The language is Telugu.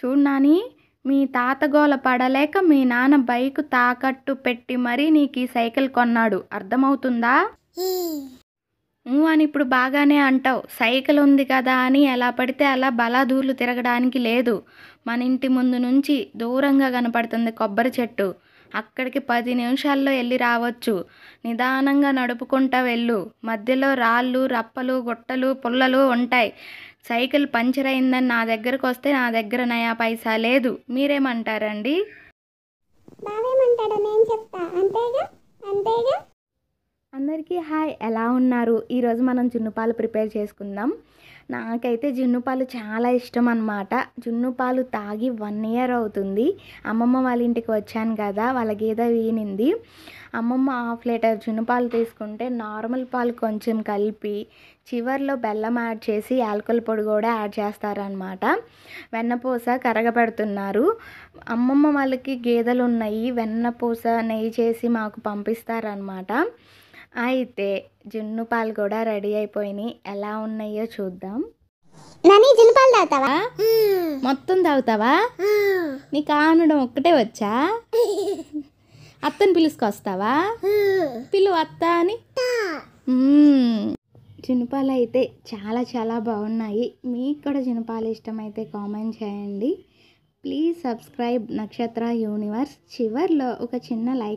చూడు నాని మీ తాత గోల పడలేక మీ నాన్న బైక్ తాకట్టు పెట్టి మరీ నీకు ఈ సైకిల్ కొన్నాడు అర్థమవుతుందా అని ఇప్పుడు బాగానే అంటావు సైకిల్ ఉంది కదా అని ఎలా పడితే అలా బలాదూర్లు తిరగడానికి లేదు మన ఇంటి ముందు నుంచి దూరంగా కనపడుతుంది కొబ్బరి చెట్టు అక్కడికి పది నిమిషాల్లో వెళ్ళి రావచ్చు నిదానంగా నడుపుకుంటా వెళ్ళు మధ్యలో రాళ్ళు రప్పలు గుట్టలు పుల్లలు ఉంటాయి సైకిల్ పంచర్ అయిందని నా దగ్గరకు వస్తే నా దగ్గర నయా పైసా లేదు మీరేమంటారండి అందరికీ హాయ్ ఎలా ఉన్నారు ఈరోజు మనం జున్నుపాలు ప్రిపేర్ చేసుకుందాం నాకైతే జున్నుపాలు చాలా ఇష్టం అనమాట జున్నుపాలు తాగి వన్ ఇయర్ అవుతుంది అమ్మమ్మ వాళ్ళ ఇంటికి వచ్చాను కదా వాళ్ళ గేదె వీనింది అమ్మమ్మ హాఫ్ లీటర్ జున్నుపాలు తీసుకుంటే నార్మల్ పాలు కొంచెం కలిపి చివర్లో బెల్లం యాడ్ చేసి యాలకుల పొడి కూడా యాడ్ చేస్తారనమాట వెన్నపూస కరగబెడుతున్నారు అమ్మమ్మ వాళ్ళకి గేదెలు ఉన్నాయి వెన్నపూస నెయ్యి చేసి మాకు పంపిస్తారనమాట అయితే జున్ను పాలు కూడా రెడీ అయిపోయినాయి ఎలా ఉన్నాయో చూద్దాం నాని జున్ను పాలు తాగుతావా మొత్తం తాగుతావా నీకు ఆనడం ఒక్కటే వచ్చా అత్తని పిలుసుకొస్తావా పిలు అత్త అని చినుపాలు అయితే చాలా చాలా బాగున్నాయి మీకు కూడా చినుపాలు ఇష్టమైతే కామెంట్ చేయండి ప్లీజ్ సబ్స్క్రైబ్ నక్షత్ర యూనివర్స్ చివర్లో ఒక చిన్న లైక్